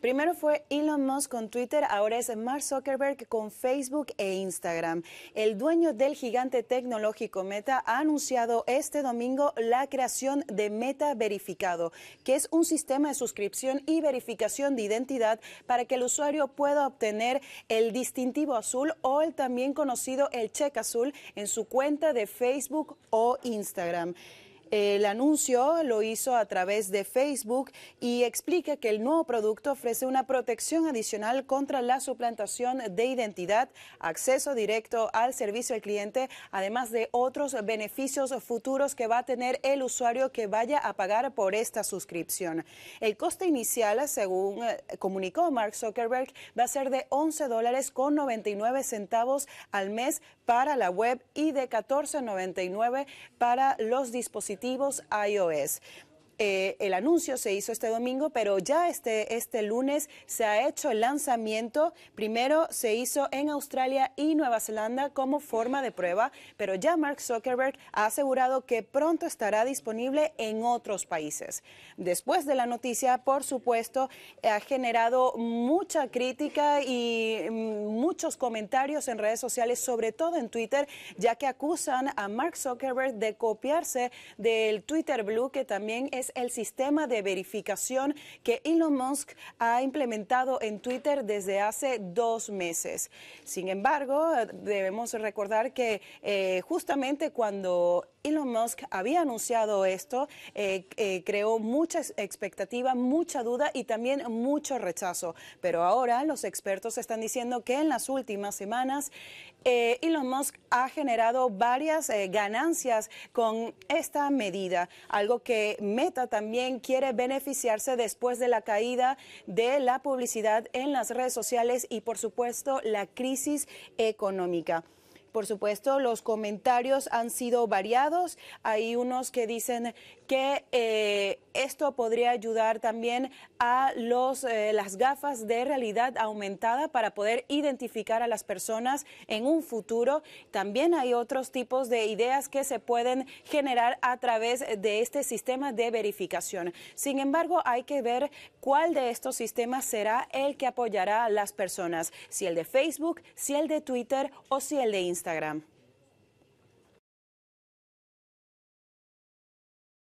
Primero fue Elon Musk con Twitter, ahora es Mark Zuckerberg con Facebook e Instagram. El dueño del gigante tecnológico Meta ha anunciado este domingo la creación de Meta Verificado, que es un sistema de suscripción y verificación de identidad para que el usuario pueda obtener el distintivo azul o el también conocido el cheque azul en su cuenta de Facebook o Instagram. El anuncio lo hizo a través de Facebook y explica que el nuevo producto ofrece una protección adicional contra la suplantación de identidad, acceso directo al servicio al cliente, además de otros beneficios futuros que va a tener el usuario que vaya a pagar por esta suscripción. El coste inicial, según eh, comunicó Mark Zuckerberg, va a ser de 11 dólares con 99 centavos al mes para la web y de 14.99 para los dispositivos dispositivos iOS. Eh, el anuncio se hizo este domingo, pero ya este, este lunes se ha hecho el lanzamiento. Primero se hizo en Australia y Nueva Zelanda como forma de prueba, pero ya Mark Zuckerberg ha asegurado que pronto estará disponible en otros países. Después de la noticia, por supuesto, ha generado mucha crítica y mm, muchos comentarios en redes sociales, sobre todo en Twitter, ya que acusan a Mark Zuckerberg de copiarse del Twitter Blue, que también es el sistema de verificación que Elon Musk ha implementado en Twitter desde hace dos meses. Sin embargo, eh, debemos recordar que eh, justamente cuando Elon Musk había anunciado esto, eh, eh, creó mucha expectativa, mucha duda y también mucho rechazo. Pero ahora los expertos están diciendo que en las últimas semanas eh, Elon Musk ha generado varias ganancias con esta medida, algo que Meta también quiere beneficiarse después de la caída de la publicidad en las redes sociales y por supuesto la crisis económica. Por supuesto, los comentarios han sido variados. Hay unos que dicen que eh, esto podría ayudar también a los, eh, las gafas de realidad aumentada para poder identificar a las personas en un futuro. También hay otros tipos de ideas que se pueden generar a través de este sistema de verificación. Sin embargo, hay que ver cuál de estos sistemas será el que apoyará a las personas, si el de Facebook, si el de Twitter o si el de Instagram. Instagram.